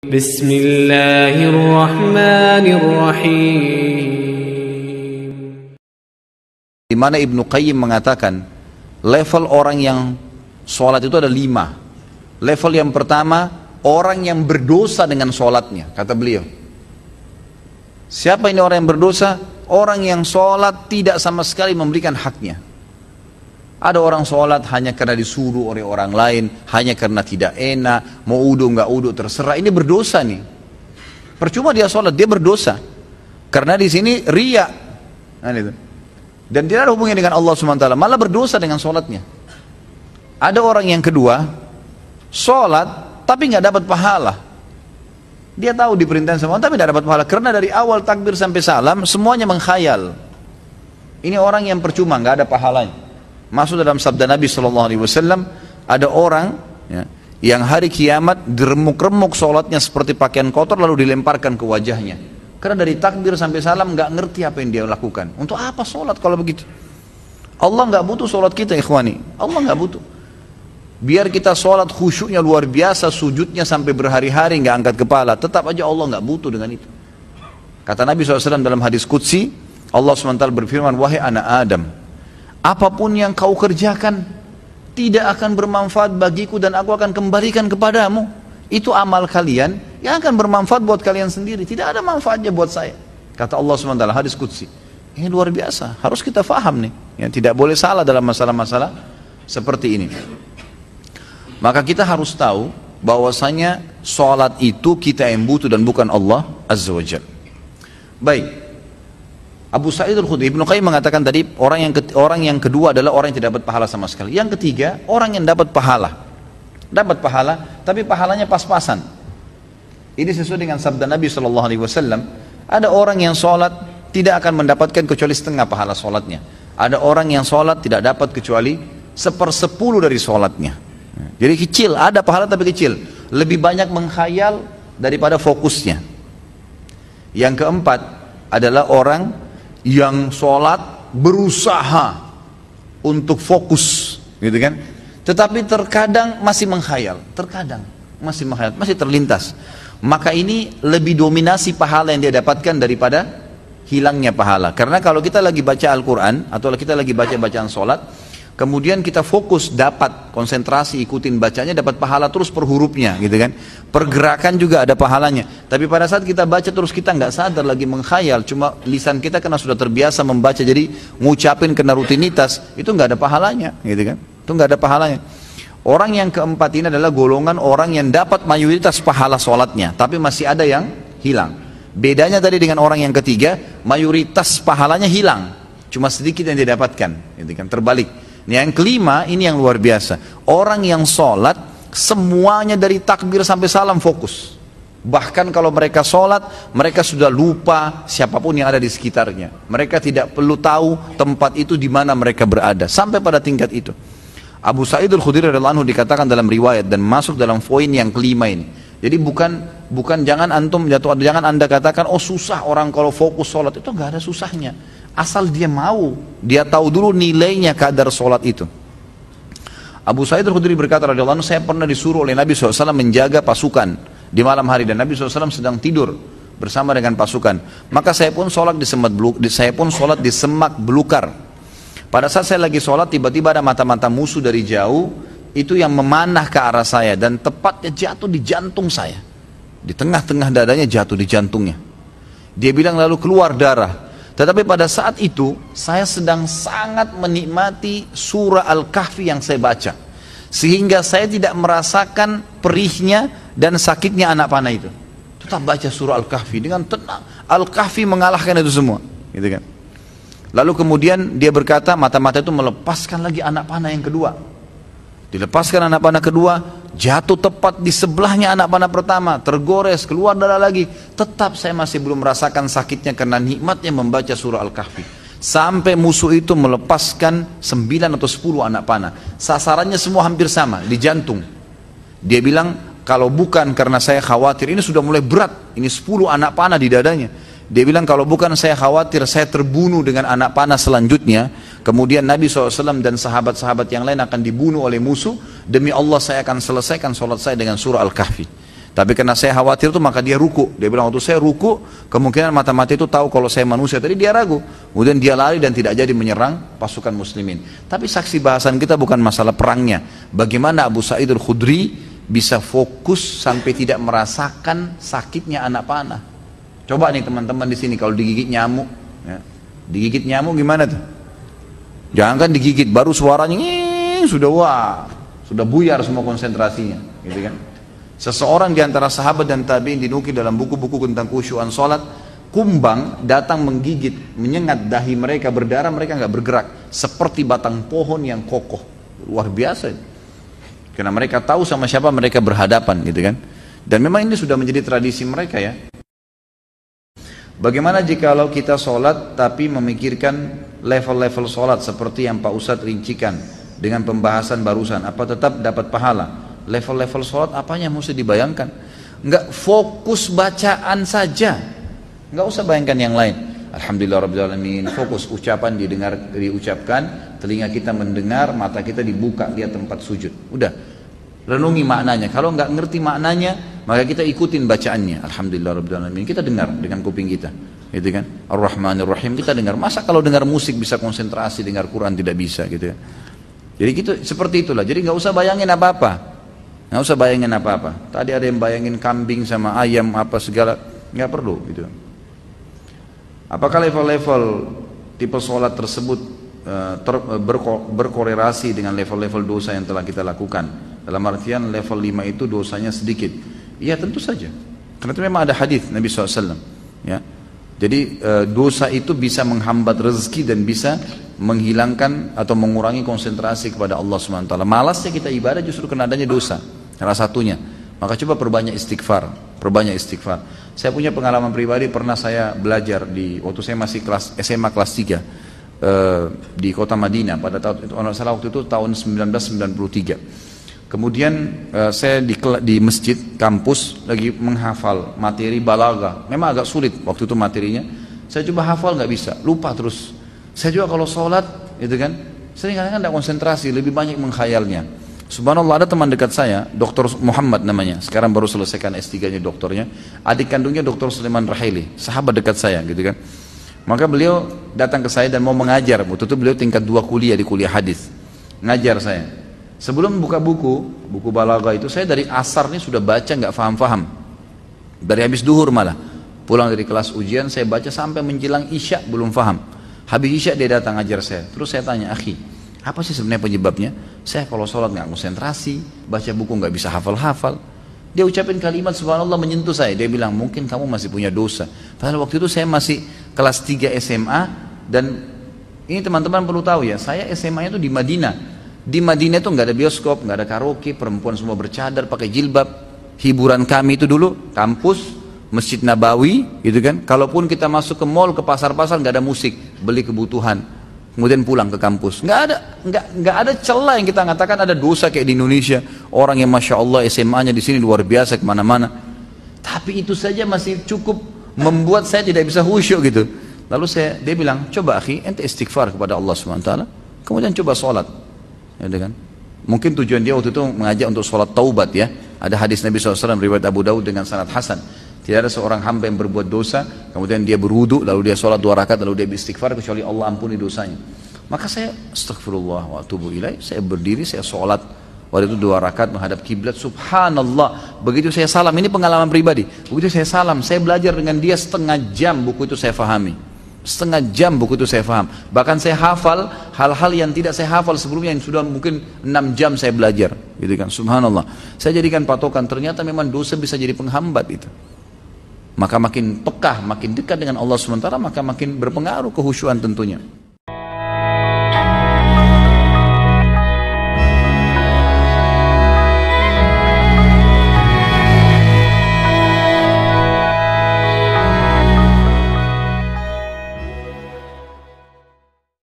بسم الله الرحمن Di mana Ibnu Qayyim mengatakan level orang yang sholat itu ada lima. Level yang pertama orang yang berdosa dengan sholatnya kata beliau. Siapa ini orang yang berdosa? Orang yang sholat tidak sama sekali memberikan haknya. Ada orang sholat hanya karena disuruh oleh orang lain, hanya karena tidak enak, mau udu nggak udu terserah. Ini berdosa nih. Percuma dia sholat, dia berdosa. Karena di sini ria. Nah, Dan tidak ada hubungannya dengan Allah SWT, malah berdosa dengan sholatnya. Ada orang yang kedua, sholat tapi nggak dapat pahala. Dia tahu diperintahkan sama semua tapi tidak dapat pahala. Karena dari awal takbir sampai salam semuanya mengkhayal. Ini orang yang percuma, nggak ada pahalanya masuk dalam sabda Nabi Shallallahu Alaihi Wasallam ada orang ya, yang hari kiamat diremuk-remuk sholatnya seperti pakaian kotor lalu dilemparkan ke wajahnya karena dari takbir sampai salam nggak ngerti apa yang dia lakukan untuk apa sholat kalau begitu Allah nggak butuh sholat kita ikhwani Allah nggak butuh biar kita sholat khusyuknya luar biasa sujudnya sampai berhari-hari nggak angkat kepala tetap aja Allah nggak butuh dengan itu kata Nabi SAW dalam hadis kutsi Allah SWT berfirman wahai anak Adam apapun yang kau kerjakan tidak akan bermanfaat bagiku dan aku akan kembalikan kepadamu itu amal kalian yang akan bermanfaat buat kalian sendiri tidak ada manfaatnya buat saya kata Allah SWT hadis kudsi ini luar biasa harus kita faham nih ya, tidak boleh salah dalam masalah-masalah seperti ini maka kita harus tahu bahwasanya sholat itu kita yang butuh dan bukan Allah azza wajal baik Abu Sa'id al-Khudri Ibnu Qayyim mengatakan tadi orang yang orang yang kedua adalah orang yang tidak dapat pahala sama sekali. Yang ketiga, orang yang dapat pahala. Dapat pahala, tapi pahalanya pas-pasan. Ini sesuai dengan sabda Nabi Shallallahu alaihi wasallam, ada orang yang sholat tidak akan mendapatkan kecuali setengah pahala sholatnya. Ada orang yang sholat tidak dapat kecuali sepersepuluh dari sholatnya. Jadi kecil, ada pahala tapi kecil. Lebih banyak menghayal daripada fokusnya. Yang keempat adalah orang yang sholat berusaha untuk fokus gitu kan tetapi terkadang masih menghayal terkadang masih menghayal masih terlintas maka ini lebih dominasi pahala yang dia dapatkan daripada hilangnya pahala karena kalau kita lagi baca Al-Quran atau kita lagi baca bacaan sholat kemudian kita fokus dapat konsentrasi ikutin bacanya dapat pahala terus per hurufnya gitu kan pergerakan juga ada pahalanya tapi pada saat kita baca terus kita nggak sadar lagi mengkhayal cuma lisan kita karena sudah terbiasa membaca jadi ngucapin kena rutinitas itu nggak ada pahalanya gitu kan itu nggak ada pahalanya orang yang keempat ini adalah golongan orang yang dapat mayoritas pahala sholatnya tapi masih ada yang hilang bedanya tadi dengan orang yang ketiga mayoritas pahalanya hilang cuma sedikit yang didapatkan gitu kan terbalik yang kelima ini yang luar biasa. Orang yang sholat semuanya dari takbir sampai salam fokus. Bahkan kalau mereka sholat, mereka sudah lupa siapapun yang ada di sekitarnya. Mereka tidak perlu tahu tempat itu di mana mereka berada. Sampai pada tingkat itu. Abu Sa'id al-Khudri anhu dikatakan dalam riwayat dan masuk dalam poin yang kelima ini. Jadi bukan bukan jangan antum jatuh jangan anda katakan oh susah orang kalau fokus sholat itu nggak ada susahnya. Asal dia mau, dia tahu dulu nilainya kadar sholat itu. Abu Sa'id al-Khudri berkata radhiyallahu anhu, saya pernah disuruh oleh Nabi SAW menjaga pasukan di malam hari dan Nabi SAW sedang tidur bersama dengan pasukan. Maka saya pun sholat di semak saya pun sholat di semak belukar. Pada saat saya lagi sholat, tiba-tiba ada mata-mata musuh dari jauh itu yang memanah ke arah saya dan tepatnya jatuh di jantung saya. Di tengah-tengah dadanya jatuh di jantungnya. Dia bilang lalu keluar darah. Tetapi pada saat itu saya sedang sangat menikmati surah Al-Kahfi yang saya baca. Sehingga saya tidak merasakan perihnya dan sakitnya anak panah itu. Tetap baca surah Al-Kahfi dengan tenang. Al-Kahfi mengalahkan itu semua. Gitu kan. Lalu kemudian dia berkata mata-mata itu melepaskan lagi anak panah yang kedua. Dilepaskan anak panah kedua, Jatuh tepat di sebelahnya anak panah pertama, tergores, keluar darah lagi. Tetap saya masih belum merasakan sakitnya karena nikmatnya membaca surah Al-Kahfi. Sampai musuh itu melepaskan 9 atau 10 anak panah. Sasarannya semua hampir sama, di jantung. Dia bilang, kalau bukan karena saya khawatir, ini sudah mulai berat. Ini 10 anak panah di dadanya. Dia bilang kalau bukan saya khawatir saya terbunuh dengan anak panah selanjutnya. Kemudian Nabi SAW dan sahabat-sahabat yang lain akan dibunuh oleh musuh. Demi Allah saya akan selesaikan sholat saya dengan surah Al-Kahfi. Tapi karena saya khawatir itu maka dia ruku. Dia bilang waktu saya ruku kemungkinan mata-mata itu tahu kalau saya manusia. Tadi dia ragu. Kemudian dia lari dan tidak jadi menyerang pasukan muslimin. Tapi saksi bahasan kita bukan masalah perangnya. Bagaimana Abu Sa'id al-Khudri bisa fokus sampai tidak merasakan sakitnya anak panah. Coba nih teman-teman di sini kalau digigit nyamuk, ya. digigit nyamuk gimana tuh? Jangan kan digigit, baru suaranya nging, sudah wah, sudah buyar semua konsentrasinya, gitu kan? Seseorang di antara sahabat dan tabiin dinukil dalam buku-buku tentang khusyuan salat, kumbang datang menggigit, menyengat dahi mereka berdarah, mereka nggak bergerak, seperti batang pohon yang kokoh. Luar biasa ini. Karena mereka tahu sama siapa mereka berhadapan gitu kan. Dan memang ini sudah menjadi tradisi mereka ya. Bagaimana jika kalau kita sholat tapi memikirkan level-level sholat seperti yang Pak Ustadz rincikan dengan pembahasan barusan? Apa tetap dapat pahala? Level-level sholat apanya mesti dibayangkan? Enggak fokus bacaan saja. Enggak usah bayangkan yang lain. Alhamdulillah Rabbil Alamin Fokus ucapan didengar, diucapkan Telinga kita mendengar, mata kita dibuka Lihat tempat sujud, udah Renungi maknanya, kalau nggak ngerti maknanya maka kita ikutin bacaannya. Alhamdulillah Rabbil Alamin. Kita dengar dengan kuping kita. Gitu kan? Ar-Rahmanir Rahim kita dengar. Masa kalau dengar musik bisa konsentrasi, dengar Quran tidak bisa gitu ya? Jadi gitu seperti itulah. Jadi nggak usah bayangin apa-apa. Nggak usah bayangin apa-apa. Tadi ada yang bayangin kambing sama ayam apa segala, nggak perlu gitu. Apakah level-level tipe sholat tersebut eh, ter, eh, berko, berkorelasi dengan level-level dosa yang telah kita lakukan? Dalam artian level 5 itu dosanya sedikit, Ya tentu saja. Karena itu memang ada hadis Nabi SAW. Ya. Jadi e, dosa itu bisa menghambat rezeki dan bisa menghilangkan atau mengurangi konsentrasi kepada Allah SWT. Malasnya kita ibadah justru karena adanya dosa. Salah satunya. Maka coba perbanyak istighfar, perbanyak istighfar. Saya punya pengalaman pribadi pernah saya belajar di waktu saya masih kelas SMA kelas 3 eh, di kota Madinah pada tahun waktu itu tahun 1993. Kemudian uh, saya di, di masjid kampus lagi menghafal materi balaga. Memang agak sulit waktu itu materinya. Saya coba hafal nggak bisa, lupa terus. Saya juga kalau sholat, gitu kan, sering kadang nggak konsentrasi, lebih banyak menghayalnya. Subhanallah ada teman dekat saya, Dokter Muhammad namanya. Sekarang baru selesaikan S3-nya dokternya. Adik kandungnya Dokter Sulaiman Rahili, sahabat dekat saya, gitu kan. Maka beliau datang ke saya dan mau mengajar. Waktu itu beliau tingkat dua kuliah di kuliah hadis. Ngajar saya Sebelum buka buku, buku balaga itu saya dari asar nih sudah baca nggak faham-faham Dari habis duhur malah. Pulang dari kelas ujian saya baca sampai menjelang isya belum faham Habis isya dia datang ajar saya. Terus saya tanya, akhi, apa sih sebenarnya penyebabnya? Saya kalau sholat nggak konsentrasi, baca buku nggak bisa hafal-hafal. Dia ucapin kalimat subhanallah menyentuh saya. Dia bilang, mungkin kamu masih punya dosa. Padahal waktu itu saya masih kelas 3 SMA dan ini teman-teman perlu tahu ya, saya SMA itu di Madinah di Madinah itu nggak ada bioskop, nggak ada karaoke, perempuan semua bercadar pakai jilbab. Hiburan kami itu dulu kampus, Masjid Nabawi, gitu kan. Kalaupun kita masuk ke mall, ke pasar-pasar nggak ada musik, beli kebutuhan, kemudian pulang ke kampus. Nggak ada nggak nggak ada celah yang kita katakan ada dosa kayak di Indonesia. Orang yang masya Allah SMA-nya di sini luar biasa kemana-mana. Tapi itu saja masih cukup membuat saya tidak bisa khusyuk gitu. Lalu saya dia bilang, coba akhi, ente istighfar kepada Allah Subhanahu SWT, kemudian coba sholat ya kan mungkin tujuan dia waktu itu mengajak untuk sholat taubat ya ada hadis Nabi SAW riwayat Abu Daud dengan sanad Hasan tidak ada seorang hamba yang berbuat dosa kemudian dia berwudu lalu dia sholat dua rakaat lalu dia beristighfar kecuali Allah ampuni dosanya maka saya astagfirullah wa atubu ilai saya berdiri saya sholat waktu itu dua rakaat menghadap kiblat subhanallah begitu saya salam ini pengalaman pribadi begitu saya salam saya belajar dengan dia setengah jam buku itu saya fahami setengah jam buku itu saya faham bahkan saya hafal hal-hal yang tidak saya hafal sebelumnya yang sudah mungkin enam jam saya belajar gitu kan subhanallah saya jadikan patokan ternyata memang dosa bisa jadi penghambat itu maka makin pekah makin dekat dengan Allah sementara maka makin berpengaruh kehusuan tentunya